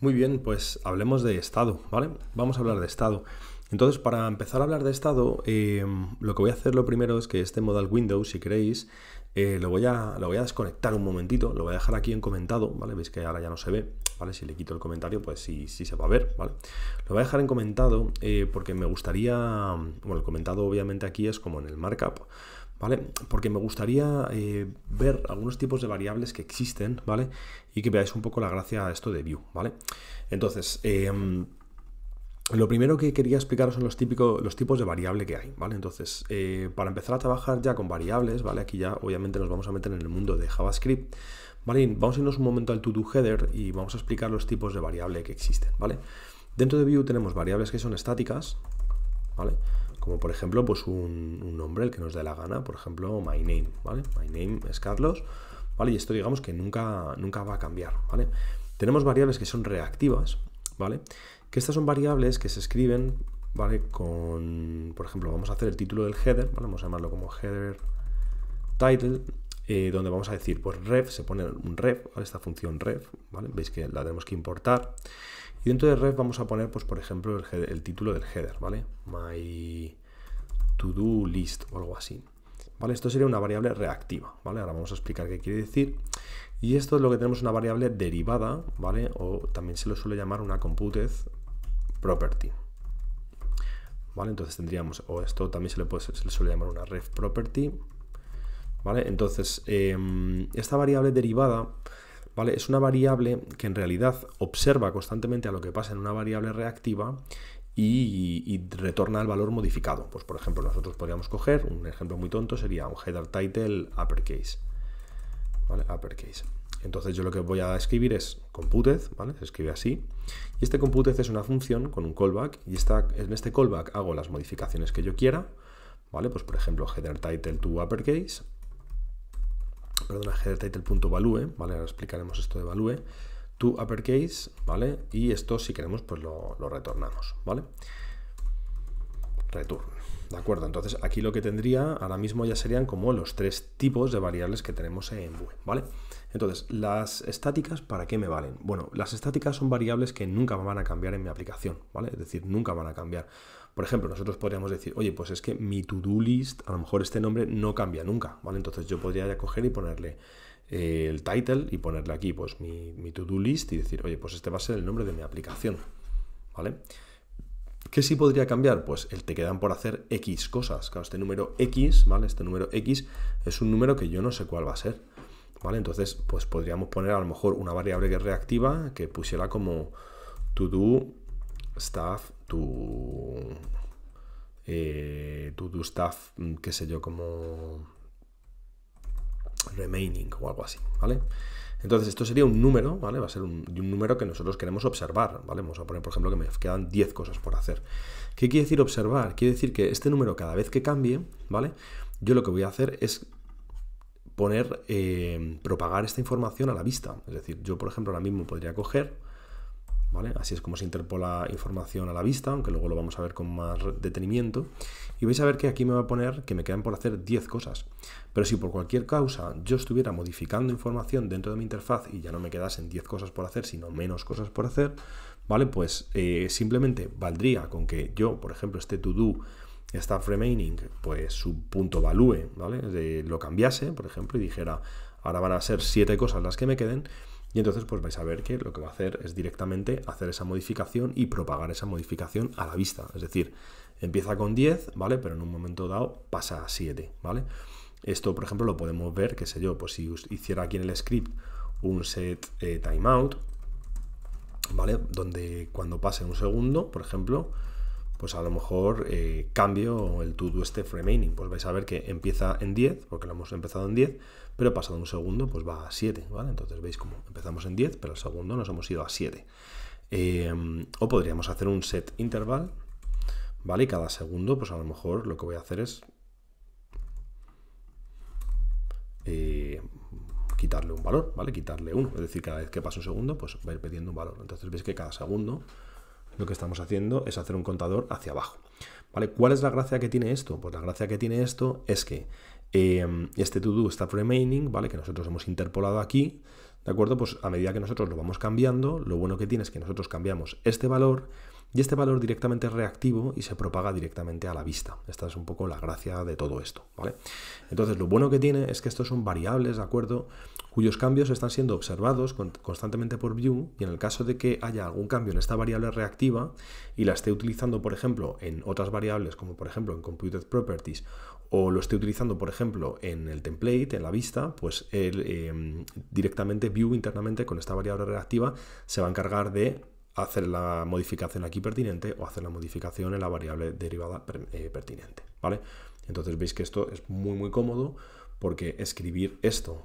Muy bien, pues hablemos de estado, ¿vale? Vamos a hablar de estado. Entonces, para empezar a hablar de estado, em, lo que voy a hacer lo primero es que este modal Windows, si queréis, eh, lo, voy a, lo voy a desconectar un momentito, lo voy a dejar aquí en comentado, ¿vale? Veis que ahora ya no se ve, ¿vale? Si le quito el comentario, pues sí, sí se va a ver, ¿vale? Lo voy a dejar en comentado eh, porque me gustaría, bueno, el comentado obviamente aquí es como en el markup, ¿vale? Porque me gustaría eh, ver algunos tipos de variables que existen, ¿vale? Y que veáis un poco la gracia a esto de Vue, ¿vale? Entonces, em, lo primero que quería explicaros son los, típicos los tipos de variable que hay, ¿vale? Entonces, eh, para empezar a trabajar ya con variables, ¿vale? Aquí ya obviamente nos vamos a meter en el mundo de JavaScript, ¿vale? vamos a irnos un momento al to header y vamos a explicar los tipos de variable que existen, ¿vale? Dentro de Vue tenemos variables que son estáticas, ¿vale? como por ejemplo pues un, nombre, el que nos dé la gana, por ejemplo my name, ¿vale? My name es Carlos, ¿vale? Y esto digamos que nunca, nunca va a cambiar, ¿vale? Tenemos variables que son reactivas, ¿vale? Que estas son variables que se escriben, ¿vale? Con, por ejemplo, vamos a hacer el título del header, Vamos a llamarlo como header title, eh, donde vamos a decir, pues ref, se pone un ref, Esta función ref, ¿vale? Veis que la tenemos que importar dentro de ref vamos a poner, pues por ejemplo, el, título del header, ¿vale? My to-do list o algo así. ¿Vale? Esto sería una variable reactiva, ¿vale? Ahora vamos a explicar qué quiere decir. Y esto es lo que tenemos una variable derivada, ¿vale? O también se lo suele llamar una computed property. ¿Vale? Entonces tendríamos, o esto también se le, puede, se le suele llamar una ref property. ¿Vale? Entonces, em, esta variable derivada es una variable que en realidad observa constantemente a lo que pasa en una variable reactiva y, retorna el valor modificado. Pues por ejemplo, nosotros podríamos coger, un ejemplo muy tonto sería un header title uppercase. Entonces yo lo que voy a escribir es computed, ¿vale? Se escribe así. Y este computed es una función con un callback y en este callback hago las modificaciones que yo quiera, ¿vale? Pues por ejemplo, header title to uppercase perdona, headerTitle.value, ¿vale? Ahora explicaremos esto de value, to uppercase, ¿vale? Y esto, si queremos, pues lo, lo retornamos, ¿vale? Return. ¿De acuerdo? Entonces aquí lo que tendría ahora mismo ya serían como los tres tipos de variables que tenemos en Vue, ¿vale? Entonces, las estáticas, ¿para qué me valen? Bueno, las estáticas son variables que nunca van a cambiar en mi aplicación, ¿vale? Es decir, nunca van a cambiar. Por ejemplo, nosotros podríamos decir, oye, pues es que mi to-do list, a lo mejor este nombre no cambia nunca, ¿vale? Entonces yo podría ya coger y ponerle eh, el title y ponerle aquí, pues mi, to-do list y decir, oye, pues este va a ser el nombre de mi aplicación, ¿vale? vale ¿Qué sí podría cambiar? Pues el te quedan por hacer X cosas. Claro, este número X, ¿vale? Este número X es un número que yo no sé cuál va a ser. ¿Vale? Entonces, pues podríamos poner a lo mejor una variable que reactiva que pusiera como to do staff, eh, to, do staff, mm, qué sé yo, como remaining o algo así, ¿vale? Entonces esto sería un número, ¿vale? Va a ser un, número que nosotros queremos observar, ¿vale? Vamos a poner, por ejemplo, que me quedan 10 cosas por hacer. ¿Qué quiere decir observar? Quiere decir que este número cada vez que cambie, ¿vale? Yo lo que voy a hacer es poner, eh, propagar esta información a la vista. Es decir, yo, por ejemplo, ahora mismo podría coger, ¿Vale? Así es como se interpola información a la vista, aunque luego lo vamos a ver con más detenimiento. Y vais a ver que aquí me va a poner que me quedan por hacer 10 cosas. Pero si por cualquier causa yo estuviera modificando información dentro de mi interfaz y ya no me quedasen 10 cosas por hacer, sino menos cosas por hacer, ¿vale? Pues eh, simplemente valdría con que yo, por ejemplo, este to-do staff remaining, pues su punto value, ¿vale? lo cambiase, por ejemplo, y dijera, ahora van a ser 7 cosas las que me queden, y entonces pues vais a ver que lo que va a hacer es directamente hacer esa modificación y propagar esa modificación a la vista. Es decir, empieza con 10, ¿vale? Pero en un momento dado pasa a 7, ¿vale? Esto, por ejemplo, lo podemos ver, qué sé yo, pues si hiciera aquí en el script un set eh, timeout, ¿vale? Donde cuando pase un segundo, por ejemplo, pues a lo mejor eh, cambio el to-do step remaining. Pues vais a ver que empieza en 10, porque lo hemos empezado en 10, pero pasado un segundo pues va a 7, ¿vale? Entonces veis como empezamos en 10, pero al segundo nos hemos ido a 7. Em, o podríamos hacer un set interval, ¿vale? Y cada segundo pues a lo mejor lo que voy a hacer es eh, quitarle un valor, ¿vale? Quitarle uno, es decir, cada vez que pasa un segundo pues va a ir pidiendo un valor. Entonces veis que cada segundo lo que estamos haciendo es hacer un contador hacia abajo. ¿Vale? ¿Cuál es la gracia que tiene esto? Pues la gracia que tiene esto es que Em, este to do, remaining, ¿vale? Que nosotros hemos interpolado aquí, ¿de acuerdo? Pues a medida que nosotros lo vamos cambiando, lo bueno que tiene es que nosotros cambiamos este valor y este valor directamente es reactivo y se propaga directamente a la vista. Esta es un poco la gracia de todo esto, ¿vale? Entonces, lo bueno que tiene es que estos son variables, ¿de acuerdo? cuyos cambios están siendo observados constantemente por view y en el caso de que haya algún cambio en esta variable reactiva y la esté utilizando, por ejemplo, en otras variables como por ejemplo en Computed Properties o lo esté utilizando, por ejemplo, en el template, en la vista, pues el, em, directamente View internamente con esta variable reactiva se va a encargar de hacer la modificación aquí pertinente o hacer la modificación en la variable derivada eh, pertinente, ¿vale? Entonces veis que esto es muy muy cómodo porque escribir esto,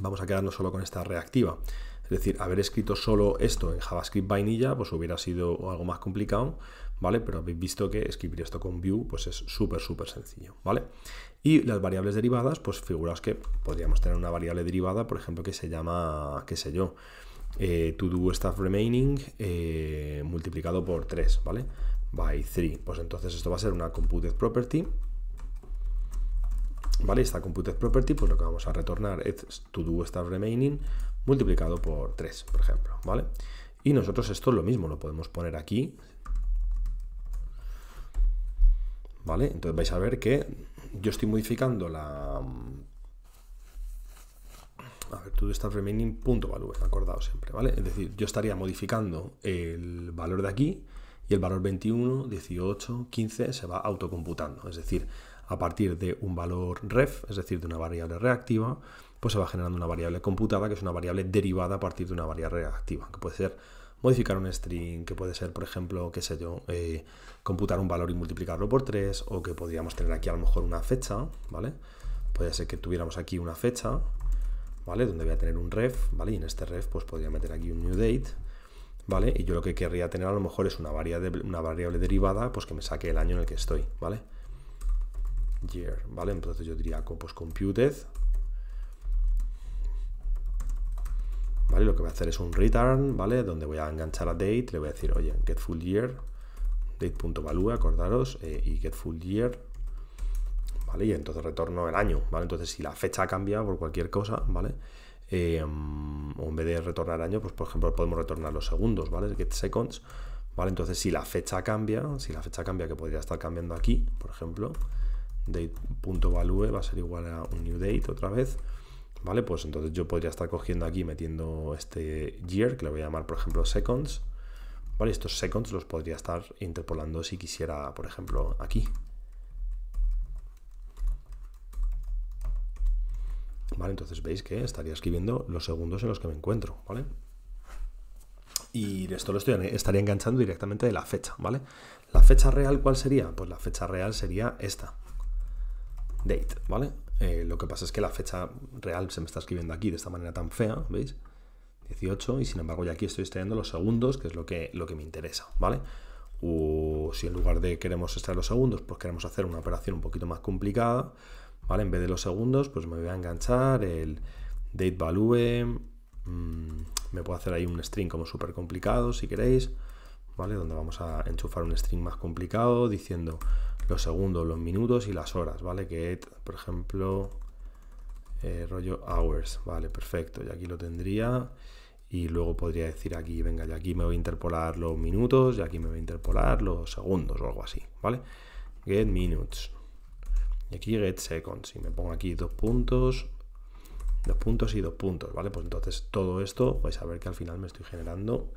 vamos a quedarnos solo con esta reactiva, es decir, haber escrito solo esto en JavaScript vainilla, pues hubiera sido algo más complicado, ¿vale? Pero habéis visto que escribir esto con Vue, pues es súper, súper sencillo, ¿vale? Y las variables derivadas, pues figuraos que podríamos tener una variable derivada, por ejemplo, que se llama, qué sé yo, eh, to do stuff remaining eh, multiplicado por 3, ¿vale? By 3. Pues entonces esto va a ser una computed property ¿vale? Esta computed property, pues lo que vamos a retornar es to do stuff remaining multiplicado por 3, por ejemplo, ¿vale? Y nosotros esto es lo mismo, lo podemos poner aquí, ¿vale? Entonces vais a ver que yo estoy modificando la... A ver, todo está remaining punto value, acordado siempre, ¿vale? Es decir, yo estaría modificando el valor de aquí y el valor 21, 18, 15 se va autocomputando. Es decir, a partir de un valor ref, es decir, de una variable reactiva, pues se va generando una variable computada, que es una variable derivada a partir de una variable reactiva que puede ser modificar un string, que puede ser, por ejemplo, qué sé yo, eh, computar un valor y multiplicarlo por 3, o que podríamos tener aquí a lo mejor una fecha, ¿vale? Puede ser que tuviéramos aquí una fecha, ¿vale? Donde voy a tener un ref, ¿vale? Y en este ref pues podría meter aquí un new date, ¿vale? Y yo lo que querría tener a lo mejor es una variable, una variable derivada, pues que me saque el año en el que estoy, ¿vale? Year, ¿vale? Entonces yo diría, pues computed, Lo que voy a hacer es un return, ¿vale? Donde voy a enganchar a date, le voy a decir, oye, get full year, date.value, acordaros, eh, y get full year, ¿vale? Y entonces retorno el año, ¿vale? Entonces si la fecha cambia por cualquier cosa, ¿vale? Em, o en vez de retornar año, pues por ejemplo podemos retornar los segundos, ¿vale? Get seconds, ¿vale? Entonces si la fecha cambia, si la fecha cambia, que podría estar cambiando aquí, por ejemplo, date.value va a ser igual a un new date otra vez, ¿vale? Pues entonces yo podría estar cogiendo aquí, metiendo este year, que le voy a llamar, por ejemplo, seconds, ¿vale? Estos seconds los podría estar interpolando si quisiera, por ejemplo, aquí. ¿Vale? Entonces veis que estaría escribiendo los segundos en los que me encuentro, ¿vale? Y esto lo estoy, estaría enganchando directamente de la fecha, ¿vale? ¿La fecha real cuál sería? Pues la fecha real sería esta, date, ¿vale? Eh, lo que pasa es que la fecha real se me está escribiendo aquí de esta manera tan fea, ¿veis? 18 y sin embargo ya aquí estoy extrayendo los segundos, que es lo que, lo que me interesa, ¿vale? O si en lugar de queremos estar los segundos, pues queremos hacer una operación un poquito más complicada, ¿vale? En vez de los segundos, pues me voy a enganchar el date value, mm, me puedo hacer ahí un string como súper complicado si queréis, ¿vale? Donde vamos a enchufar un string más complicado diciendo los segundos, los minutos y las horas, ¿vale? Que, por ejemplo, eh, rollo hours, ¿vale? Perfecto, y aquí lo tendría. Y luego podría decir aquí, venga, y aquí me voy a interpolar los minutos, y aquí me voy a interpolar los segundos o algo así, ¿vale? Get minutes. Y aquí get seconds. Y me pongo aquí dos puntos, dos puntos y dos puntos, ¿vale? Pues entonces todo esto vais a ver que al final me estoy generando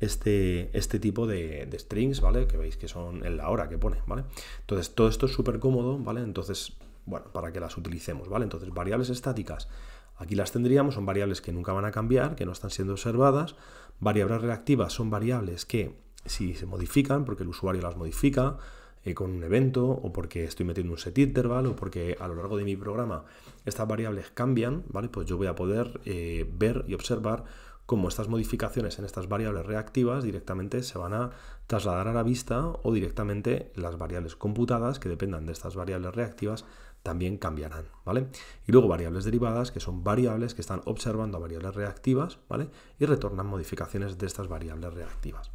este, este tipo de, strings, ¿vale? Que veis que son en la hora que pone, ¿vale? Entonces, todo esto es súper cómodo, ¿vale? Entonces, bueno, para que las utilicemos, ¿vale? Entonces, variables estáticas, aquí las tendríamos, son variables que nunca van a cambiar, que no están siendo observadas. Variables reactivas son variables que, si se modifican, porque el usuario las modifica, eh, con un evento o porque estoy metiendo un set interval o porque a lo largo de mi programa estas variables cambian, ¿vale? Pues yo voy a poder eh, ver y observar como estas modificaciones en estas variables reactivas directamente se van a trasladar a la vista o directamente las variables computadas que dependan de estas variables reactivas también cambiarán, ¿vale? Y luego variables derivadas, que son variables que están observando a variables reactivas, ¿vale? Y retornan modificaciones de estas variables reactivas.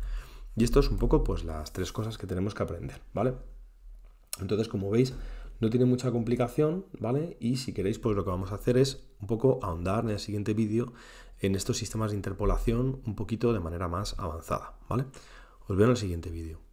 Y esto es un poco pues las tres cosas que tenemos que aprender, ¿vale? Entonces, como veis, no tiene mucha complicación, ¿vale? Y si queréis, pues lo que vamos a hacer es un poco ahondar en el siguiente vídeo en estos sistemas de interpolación un poquito de manera más avanzada, ¿vale? Os veo en el siguiente vídeo.